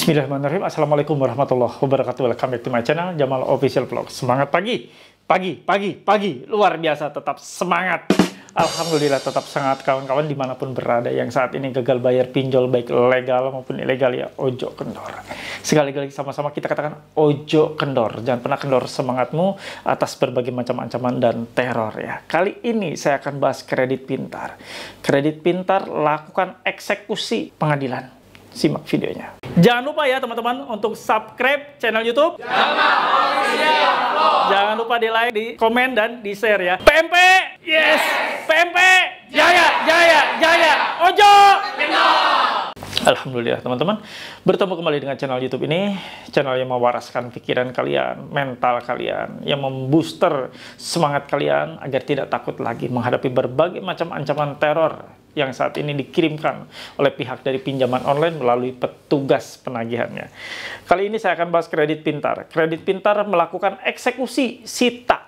Bismillahirrahmanirrahim. Assalamualaikum warahmatullahi wabarakatuh. Welcome back to my channel Jamal Official Vlog. Semangat pagi, pagi, pagi, pagi. Luar biasa, tetap semangat. Alhamdulillah tetap semangat kawan-kawan dimanapun berada yang saat ini gagal bayar pinjol baik legal maupun ilegal ya ojo kendor. sekali lagi sama-sama kita katakan ojo kendor. Jangan pernah kendor semangatmu atas berbagai macam ancaman dan teror ya. Kali ini saya akan bahas kredit pintar. Kredit pintar lakukan eksekusi pengadilan Simak videonya. Jangan lupa ya teman-teman untuk subscribe channel YouTube. Jangan lupa di like, di komen dan di share ya. PMP, yes. yes. PMP, jaya, jaya, jaya. Ojo. Alhamdulillah teman-teman Bertemu kembali dengan channel Youtube ini Channel yang mewaraskan pikiran kalian Mental kalian Yang membooster semangat kalian Agar tidak takut lagi menghadapi berbagai macam ancaman teror yang saat ini dikirimkan oleh pihak dari pinjaman online melalui petugas penagihannya. Kali ini saya akan bahas kredit pintar. Kredit pintar melakukan eksekusi sita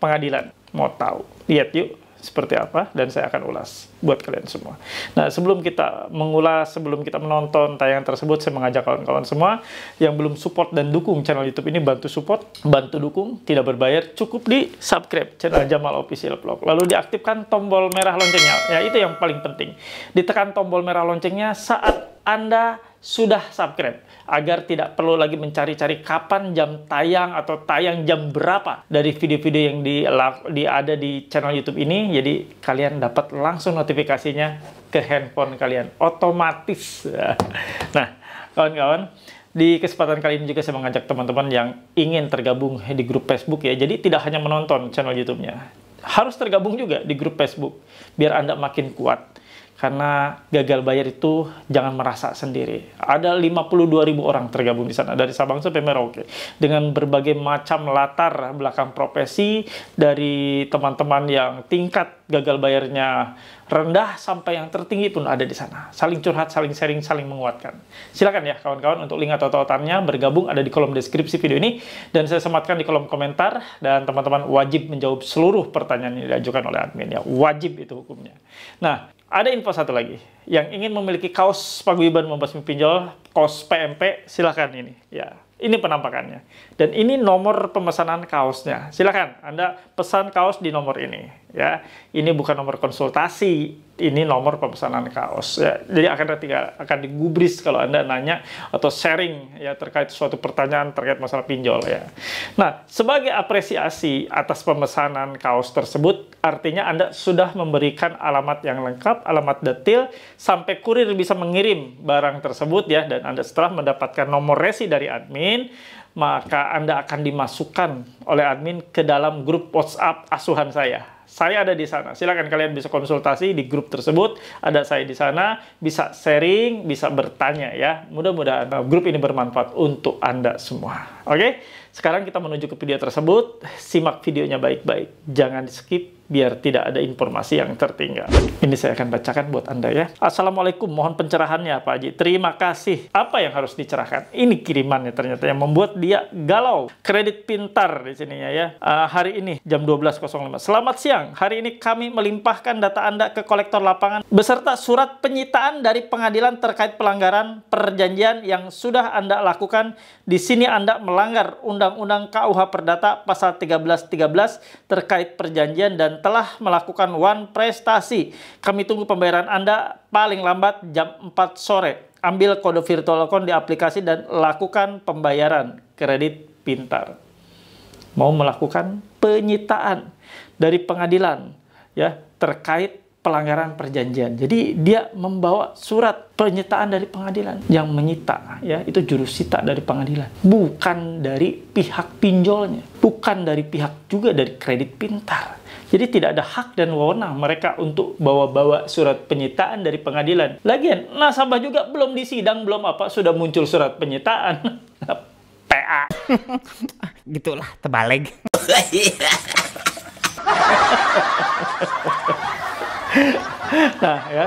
pengadilan. Mau tahu? Lihat yuk seperti apa dan saya akan ulas buat kalian semua. Nah, sebelum kita mengulas, sebelum kita menonton tayangan tersebut, saya mengajak kawan-kawan semua yang belum support dan dukung channel YouTube ini bantu support, bantu dukung, tidak berbayar, cukup di subscribe channel Jamal Official Vlog. Lalu diaktifkan tombol merah loncengnya. Ya, itu yang paling penting. Ditekan tombol merah loncengnya saat Anda sudah subscribe agar tidak perlu lagi mencari-cari kapan jam tayang atau tayang jam berapa dari video-video yang di, di ada di channel YouTube ini. Jadi kalian dapat langsung notifikasinya ke handphone kalian otomatis. Nah, kawan-kawan, di kesempatan kali ini juga saya mengajak teman-teman yang ingin tergabung di grup Facebook ya. Jadi tidak hanya menonton channel YouTube-nya, harus tergabung juga di grup Facebook biar Anda makin kuat karena gagal bayar itu jangan merasa sendiri. Ada 52 ribu orang tergabung di sana dari Sabang sampai Merauke dengan berbagai macam latar belakang profesi dari teman-teman yang tingkat gagal bayarnya rendah sampai yang tertinggi pun ada di sana. Saling curhat, saling sharing, saling menguatkan. Silakan ya kawan-kawan untuk link atau tautannya bergabung ada di kolom deskripsi video ini dan saya sematkan di kolom komentar dan teman-teman wajib menjawab seluruh pertanyaan yang diajukan oleh admin ya. Wajib itu hukumnya. Nah, ada info satu lagi, yang ingin memiliki kaos paguyuban membasmi pinjol, kaos PMP, silakan ini. Ya, ini penampakannya. Dan ini nomor pemesanan kaosnya. Silakan Anda pesan kaos di nomor ini ya ini bukan nomor konsultasi ini nomor pemesanan kaos ya. jadi akan ketika akan digubris kalau anda nanya atau sharing ya terkait suatu pertanyaan terkait masalah pinjol ya nah sebagai apresiasi atas pemesanan kaos tersebut artinya anda sudah memberikan alamat yang lengkap alamat detail sampai kurir bisa mengirim barang tersebut ya dan anda setelah mendapatkan nomor resi dari admin maka Anda akan dimasukkan oleh admin ke dalam grup WhatsApp asuhan saya saya ada di sana. Silakan kalian bisa konsultasi di grup tersebut, ada saya di sana, bisa sharing, bisa bertanya ya. Mudah-mudahan uh, grup ini bermanfaat untuk Anda semua. Oke, sekarang kita menuju ke video tersebut, simak videonya baik-baik, jangan di skip, biar tidak ada informasi yang tertinggal. Ini saya akan bacakan buat Anda ya. Assalamualaikum, mohon pencerahannya Pak Haji. Terima kasih. Apa yang harus dicerahkan? Ini kirimannya ternyata yang membuat dia galau. Kredit pintar di sininya ya. Uh, hari ini jam 12.05. Selamat siang. Hari ini kami melimpahkan data Anda ke kolektor lapangan beserta surat penyitaan dari pengadilan terkait pelanggaran perjanjian yang sudah Anda lakukan. Di sini Anda melanggar Undang-Undang KUH Perdata pasal 1313 terkait perjanjian dan telah melakukan one prestasi. Kami tunggu pembayaran Anda paling lambat jam 4 sore. Ambil kode virtual account di aplikasi dan lakukan pembayaran kredit pintar. Mau melakukan penyitaan dari pengadilan ya terkait pelanggaran perjanjian. Jadi dia membawa surat penyitaan dari pengadilan yang menyita ya itu sita dari pengadilan, bukan dari pihak pinjolnya, bukan dari pihak juga dari kredit pintar. Jadi tidak ada hak dan wewenang mereka untuk bawa-bawa surat penyitaan dari pengadilan. Lagian nasabah juga belum disidang, belum apa sudah muncul surat penyitaan. PA. Gitulah tebaleng. nah ya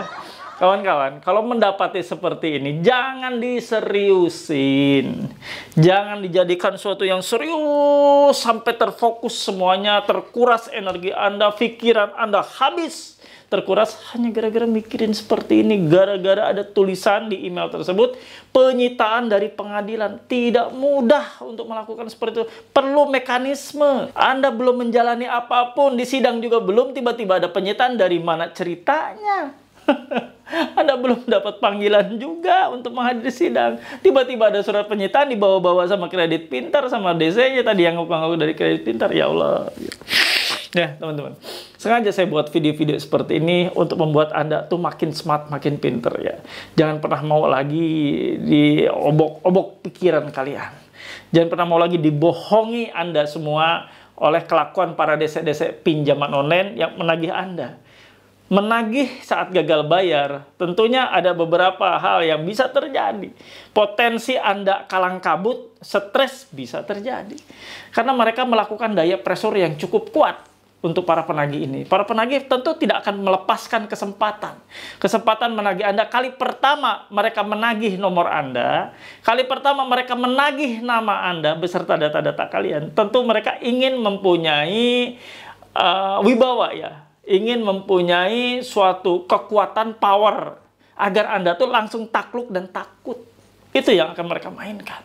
kawan-kawan kalau mendapati seperti ini jangan diseriusin jangan dijadikan suatu yang serius sampai terfokus semuanya terkuras energi anda pikiran anda habis terkuras hanya gara-gara mikirin seperti ini, gara-gara ada tulisan di email tersebut, penyitaan dari pengadilan tidak mudah untuk melakukan seperti itu. Perlu mekanisme. Anda belum menjalani apapun di sidang juga belum tiba-tiba ada penyitaan dari mana ceritanya? Anda belum dapat panggilan juga untuk menghadiri sidang. Tiba-tiba ada surat penyitaan dibawa-bawa sama kredit pintar sama DC-nya tadi yang ngaku-ngaku dari kredit pintar. Ya Allah. Ya, teman-teman. Sengaja saya buat video-video seperti ini untuk membuat Anda tuh makin smart, makin pinter ya. Jangan pernah mau lagi diobok-obok pikiran kalian. Jangan pernah mau lagi dibohongi Anda semua oleh kelakuan para desek-desek pinjaman online yang menagih Anda. Menagih saat gagal bayar, tentunya ada beberapa hal yang bisa terjadi. Potensi Anda kalang kabut, stres bisa terjadi. Karena mereka melakukan daya pressure yang cukup kuat untuk para penagih ini. Para penagih tentu tidak akan melepaskan kesempatan. Kesempatan menagih Anda kali pertama mereka menagih nomor Anda, kali pertama mereka menagih nama Anda beserta data-data kalian. Tentu mereka ingin mempunyai uh, wibawa ya, ingin mempunyai suatu kekuatan power agar Anda tuh langsung takluk dan takut. Itu yang akan mereka mainkan.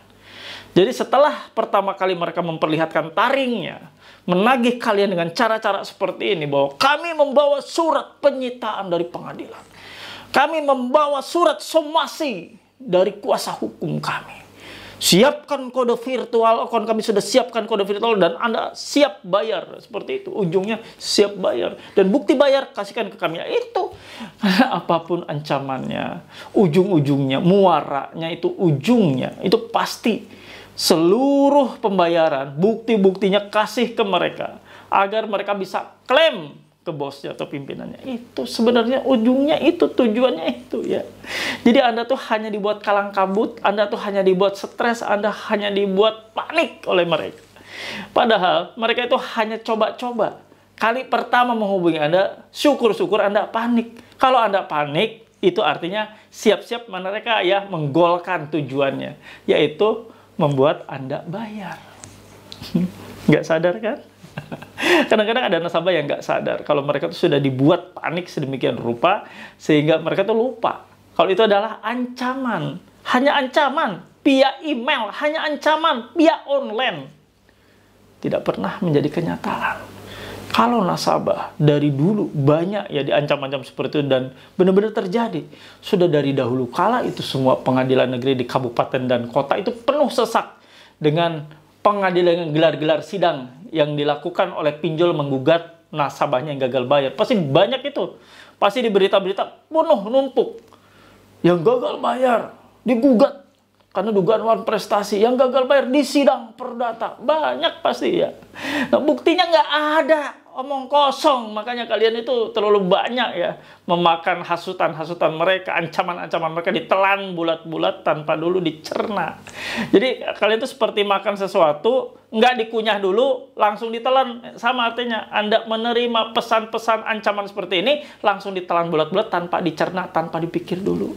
Jadi setelah pertama kali mereka memperlihatkan taringnya, menagih kalian dengan cara-cara seperti ini bahwa kami membawa surat penyitaan dari pengadilan. Kami membawa surat somasi dari kuasa hukum kami. Siapkan kode virtual akun kami sudah siapkan kode virtual dan Anda siap bayar seperti itu. Ujungnya siap bayar dan bukti bayar kasihkan ke kami. Ya, itu apapun ancamannya, ujung-ujungnya muaranya itu ujungnya itu pasti seluruh pembayaran, bukti-buktinya kasih ke mereka agar mereka bisa klaim ke bosnya atau pimpinannya. Itu sebenarnya ujungnya itu tujuannya itu ya. Jadi Anda tuh hanya dibuat kalang kabut, Anda tuh hanya dibuat stres, Anda hanya dibuat panik oleh mereka. Padahal mereka itu hanya coba-coba. Kali pertama menghubungi Anda, syukur-syukur Anda panik. Kalau Anda panik, itu artinya siap-siap mereka ya menggolkan tujuannya, yaitu membuat Anda bayar. Nggak sadar kan? Kadang-kadang ada nasabah yang nggak sadar kalau mereka tuh sudah dibuat panik sedemikian rupa sehingga mereka tuh lupa. Kalau itu adalah ancaman, hanya ancaman via email, hanya ancaman via online. Tidak pernah menjadi kenyataan kalau nasabah dari dulu banyak ya diancam-ancam seperti itu dan benar-benar terjadi. Sudah dari dahulu kala itu semua pengadilan negeri di kabupaten dan kota itu penuh sesak dengan pengadilan gelar-gelar sidang yang dilakukan oleh pinjol menggugat nasabahnya yang gagal bayar. Pasti banyak itu. Pasti di berita-berita penuh numpuk. Yang gagal bayar digugat karena dugaan wan prestasi yang gagal bayar di sidang perdata banyak pasti ya nah, buktinya nggak ada omong kosong. Makanya kalian itu terlalu banyak ya memakan hasutan-hasutan mereka, ancaman-ancaman mereka ditelan bulat-bulat tanpa dulu dicerna. Jadi kalian itu seperti makan sesuatu, nggak dikunyah dulu, langsung ditelan. Sama artinya Anda menerima pesan-pesan ancaman seperti ini, langsung ditelan bulat-bulat tanpa dicerna, tanpa dipikir dulu.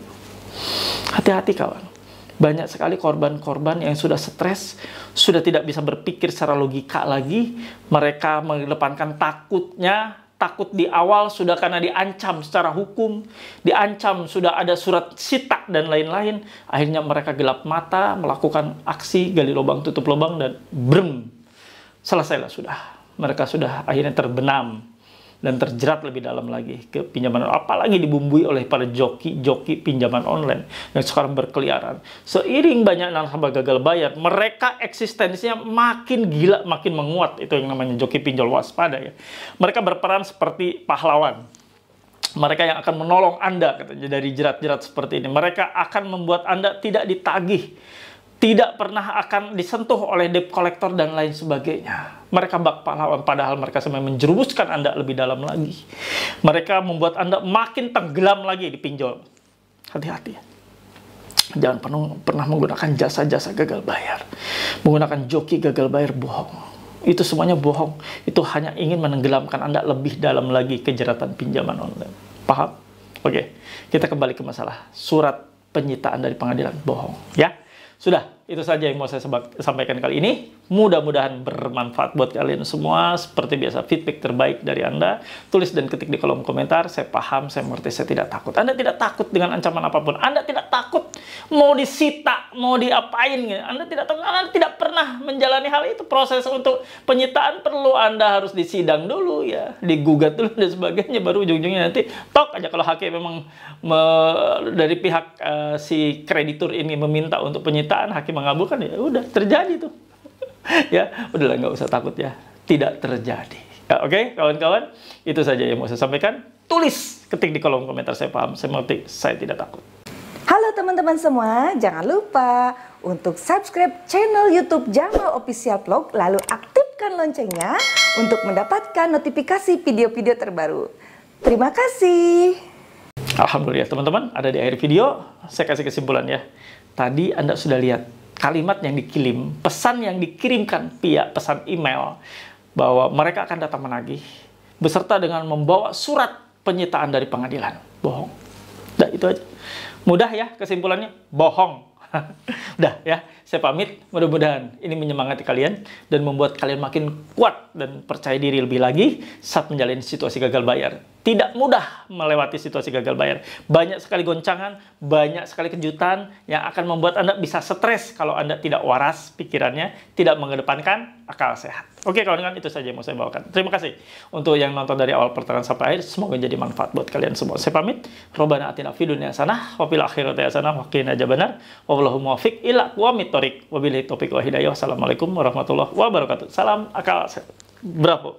Hati-hati kawan. Banyak sekali korban-korban yang sudah stres, sudah tidak bisa berpikir secara logika lagi. Mereka mengedepankan takutnya, takut di awal sudah karena diancam secara hukum, diancam sudah ada surat sitak dan lain-lain. Akhirnya mereka gelap mata, melakukan aksi gali lubang tutup lubang dan brem. Selesailah sudah. Mereka sudah akhirnya terbenam dan terjerat lebih dalam lagi ke pinjaman online. Apalagi dibumbui oleh para joki-joki pinjaman online yang sekarang berkeliaran. Seiring banyak nasabah gagal bayar, mereka eksistensinya makin gila, makin menguat. Itu yang namanya joki pinjol waspada ya. Mereka berperan seperti pahlawan. Mereka yang akan menolong Anda katanya dari jerat-jerat seperti ini. Mereka akan membuat Anda tidak ditagih. Tidak pernah akan disentuh oleh debt collector dan lain sebagainya. Mereka bak pahlawan padahal mereka sampai menjerumuskan Anda lebih dalam lagi. Mereka membuat Anda makin tenggelam lagi di pinjol. Hati-hati ya. Jangan penuh, pernah menggunakan jasa-jasa gagal bayar. Menggunakan joki gagal bayar bohong. Itu semuanya bohong. Itu hanya ingin menenggelamkan Anda lebih dalam lagi ke jeratan pinjaman online. Paham? Oke, kita kembali ke masalah surat penyitaan dari pengadilan bohong. Ya, sudah itu saja yang mau saya sampaikan kali ini. Mudah-mudahan bermanfaat buat kalian semua. Seperti biasa, feedback terbaik dari Anda. Tulis dan ketik di kolom komentar. Saya paham, saya mengerti, saya tidak takut. Anda tidak takut dengan ancaman apapun. Anda tidak takut mau disita, mau diapain. Anda tidak takut, Anda tidak pernah menjalani hal itu. Proses untuk penyitaan perlu Anda harus disidang dulu ya. Digugat dulu dan sebagainya. Baru ujung-ujungnya nanti tok aja kalau hakim memang me, dari pihak uh, si kreditur ini meminta untuk penyitaan, hakim mengabulkan ya udah terjadi tuh ya udahlah nggak usah takut ya tidak terjadi ya, oke okay, kawan-kawan itu saja yang mau saya sampaikan tulis ketik di kolom komentar saya paham saya mengerti saya tidak takut halo teman-teman semua jangan lupa untuk subscribe channel YouTube Jamal Official Vlog lalu aktifkan loncengnya untuk mendapatkan notifikasi video-video terbaru terima kasih Alhamdulillah teman-teman, ada di akhir video, saya kasih kesimpulan ya. Tadi Anda sudah lihat kalimat yang dikirim, pesan yang dikirimkan pihak pesan email bahwa mereka akan datang menagih beserta dengan membawa surat penyitaan dari pengadilan. Bohong. Udah itu aja. Mudah ya kesimpulannya, bohong. Udah ya saya pamit. Mudah-mudahan ini menyemangati kalian dan membuat kalian makin kuat dan percaya diri lebih lagi saat menjalani situasi gagal bayar. Tidak mudah melewati situasi gagal bayar. Banyak sekali goncangan, banyak sekali kejutan yang akan membuat Anda bisa stres kalau Anda tidak waras pikirannya, tidak mengedepankan akal sehat. Oke kawan-kawan, itu saja yang mau saya bawakan. Terima kasih untuk yang nonton dari awal pertengahan sampai akhir. Semoga jadi manfaat buat kalian semua. Saya pamit. Robana atina fid dunya sanah, akhirat ya sana. sanah, aja benar. azabannar. Wallahu ila Torik. Wabillahi taufiq wa hidayah. Wassalamualaikum warahmatullahi wabarakatuh. Salam akal Bravo.